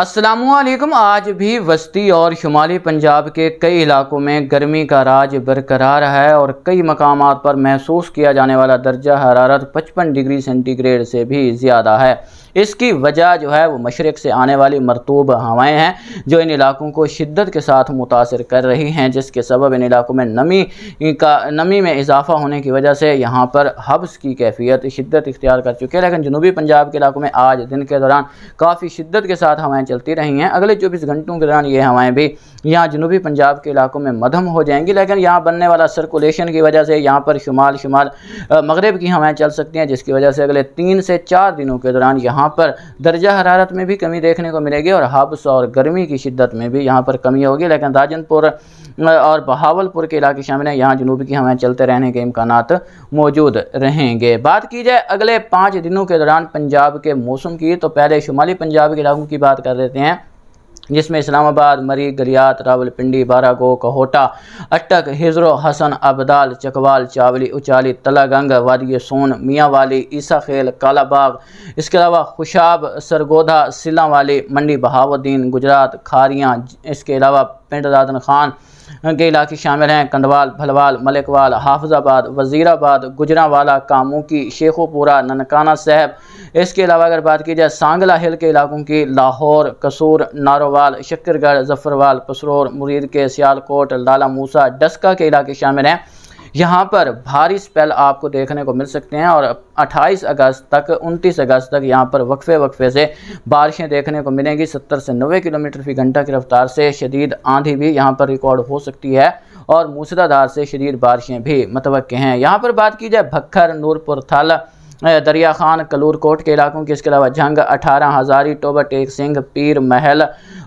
असलम आज भी वस्ती और शुमाली पंजाब के कई इलाकों में गर्मी का राज बरकरार है और कई मकाम पर महसूस किया जाने वाला दर्जा हरारत 55 डिग्री सेंटीग्रेड से भी ज़्यादा है इसकी वजह जो है वो मशरक़ से आने वाली मरतूब हवाएं हैं जो इन इलाकों को शिद्दत के साथ मुतासर कर रही हैं जिसके सबब इन इलाकों में नमी का नमी में इजाफा होने की वजह से यहाँ पर हब्स की कैफियत शिद्दत इख्तियार कर चुकी है लेकिन जनूबी पंजाब के इलाकों में आज दिन के दौरान काफ़ी शिद्दत के साथ हवाएँ हवाएं चलती रही हैं अगले चौबीस घंटों के दौरान ये हवाएं भी यहाँ जनूबी पंजाब के इलाकों में मधम हो जाएंगी लेकिन यहाँ बनने वाला सर्कुलेशन की वजह से यहाँ पर शुमाल शुमाल मगरब की हवाएं चल सकती हैं जिसकी वजह से अगले तीन से चार दिनों के दौरान यहाँ पर दर्जा हरारत में भी कमी देखने को मिलेगी और हाबस और गर्मी की शिद्दत में भी यहाँ पर कमी होगी लेकिन राजनपुर और बहावलपुर के इलाके शामिल हैं यहाँ जनूबी की हवाएं चलते रहने के इम्कान मौजूद रहेंगे बात की जाए अगले पाँच दिनों के दौरान पंजाब के मौसम की तो पहले शुमाली पंजाब के इलाकों की बात कर कर देते हैं जिसमें इस्लामाबाद मरी गलियात रावलपिंडी बारागो कहोटा अटक हिजरो हसन अबदाल चकवाल चावली उचाली तलागंग वादी सोन मियाँ वाली ईसा खेल कालाबाग इसके अलावा खुशाब सरगोधा सिला वाली मंडी बहावुद्दीन गुजरात खारियाँ इसके अलावा पिंड दादन खान के इलाके शामिल हैं कंडवाल भलवाल मलिकवाल हाफजाबाद वज़ीराबाद गुजरावाला कामू शेखोपुरा ननकाना साहब इसके अलावा अगर बात की जाए सांगला हिल के इलाकों की लाहौर कसूर नारोवाल शक्करगढ़ जफरवाल पसरोर मुरीद के सियालकोट लाला मूसा डस्का के इलाके शामिल हैं यहाँ पर भारी स्पेल आपको देखने को मिल सकते हैं और 28 अगस्त तक 29 अगस्त तक यहाँ पर वक्फे वक्फे से बारिशें देखने को मिलेंगी 70 से 90 किलोमीटर फी घंटा की रफ्तार से शदीद आंधी भी यहाँ पर रिकॉर्ड हो सकती है और मूसलाधार से शदीद बारिशें भी मतवक़ हैं यहाँ पर बात की जाए भक्खर नूरपुर थल दरिया खान कलूर कोट के इलाकों की इसके अलावा झंग अठारह हज़ारी टोबा टेक सिंह पीर महल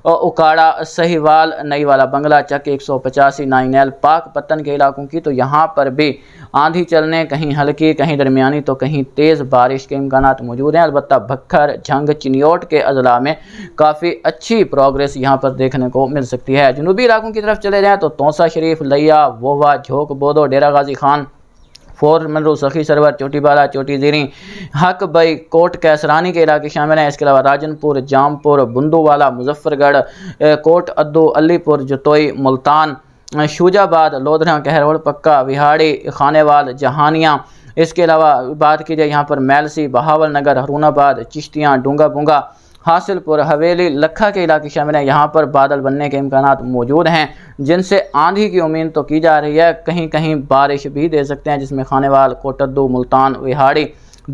उकाड़ा सहीवाल नई वाला बंगला चक एक सौ पचासी एल पाक पत्तन के इलाकों की तो यहाँ पर भी आंधी चलने कहीं हल्की कहीं दरमियानी तो कहीं तेज़ बारिश के इम्कान मौजूद हैं अलबत् भक्खर झंग चिनियोट के अजला में काफ़ी अच्छी प्रोग्रेस यहाँ पर देखने को मिल सकती है जनूबी इलाकों की तरफ चले जाएँ तो तोसा शरीफ लिया वोवा झोंक बोदो डेरा गाजी खान फोर मनरू सखी सरवर चोटी बाला चोटी जीरी हक बई कोट कैसरानी के इलाके शामिल हैं इसके अलावा राजनपुर जामपुर बुंदूवाला मुजफ्फरगढ़ कोट अद्दू अलीपुर जतोई मुल्तान शुजाबाद लोधरा कहरोड़ पक्का विहाड़ी खानेवाल जहानिया इसके अलावा बात की जाए यहाँ पर मैलसी बहावल नगर हरूनाबाद चिश्तियाँ डूंगा बूंगा हासिलपुर हवेली लखा के इलाके शामिल हैं यहाँ पर बादल बनने के इम्कान मौजूद हैं जिनसे आंधी की उम्मीद तो की जा रही है कहीं कहीं बारिश भी दे सकते हैं जिसमें खानेवाल कोटद्दू मुल्तान विहाड़ी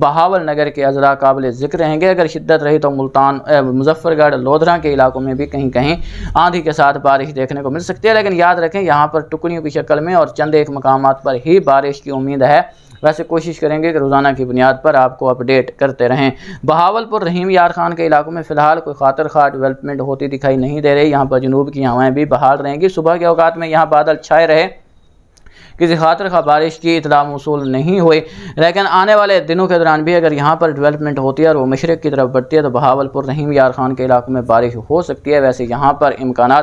बहावल नगर के अजरा काबिल जिक्र रहेंगे अगर शिद्दत रही तो मुल्तान मुजफ्फरगढ़ लोधरा के इलाकों में भी कहीं कहीं आंधी के साथ बारिश देखने को मिल सकती है लेकिन याद रखें यहाँ पर टुकड़ियों की शक्ल में और चंद एक मकाम पर ही बारिश की उम्मीद है वैसे कोशिश करेंगे कि रोज़ाना की बुनियाद पर आपको अपडेट करते रहें बहावलपुर रहीम यार खान के इलाकों में फ़िलहाल कोई खातर खा डेवलपमेंट होती दिखाई नहीं दे रही यहाँ पर जनूब की हवाएँ भी बहाल रहेंगी सुबह के अवकात में यहाँ बादल छाए रहे किसी खातर खा बारिश की इतला मौसू नहीं हुई लेकिन आने वाले दिनों के दौरान भी अगर यहाँ पर डेवलपमेंट होती है और वो मशरक़ की तरफ बढ़ती है तो बहावलपुर रहीम यार खान के इलाकों में बारिश हो सकती है वैसे यहाँ पर इम्कान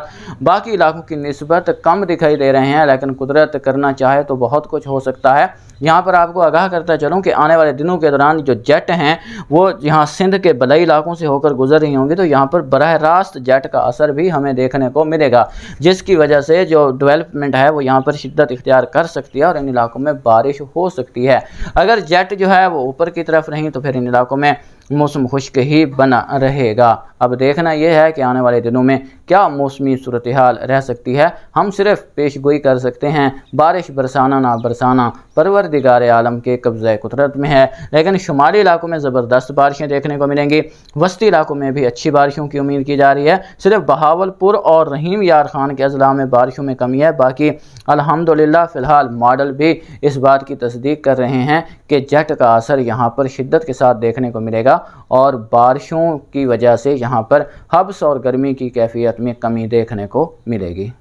बाकी इलाकों की नस्बत कम दिखाई दे रहे हैं लेकिन कुदरत करना चाहे तो बहुत कुछ हो सकता है यहाँ पर आपको आगाह करता चलूँ कि आने वाले दिनों के दौरान जो जेट हैं वो यहाँ सिंध के बलई इलाकों से होकर गुजर रही होंगी तो यहाँ पर बरह रास्त जेट का असर भी हमें देखने को मिलेगा जिसकी वजह से जो डेवलपमेंट है वो यहाँ पर शिद्दत इख्तियार कर कर सकती है और इन इलाकों में बारिश हो सकती है अगर जेट जो है वो ऊपर की तरफ नहीं तो फिर इन इलाकों में मौसम खुश्क ही बना रहेगा अब देखना यह है कि आने वाले दिनों में क्या मौसमी सूरत हाल रह सकती है हम सिर्फ पेश गोई कर सकते हैं बारिश बरसाना ना बरसाना परवर दिगार आलम के कब्ज़ कुदरत में है लेकिन शुमाली इलाकों में ज़बरदस्त बारिशें देखने को मिलेंगी वस्ती इलाकों में भी अच्छी बारिशों की उम्मीद की जा रही है सिर्फ बहावलपुर और रहीम यार खान के अजला में बारिशों में कमी है बाकी अलहमदिल्ला फ़िलहाल मॉडल भी इस बात की तस्दीक कर रहे हैं कि जट का असर यहाँ पर शिद्दत के साथ देखने को मिलेगा और बारिशों की वजह से यहाँ पर हब्स और गर्मी की कैफियत में कमी देखने को मिलेगी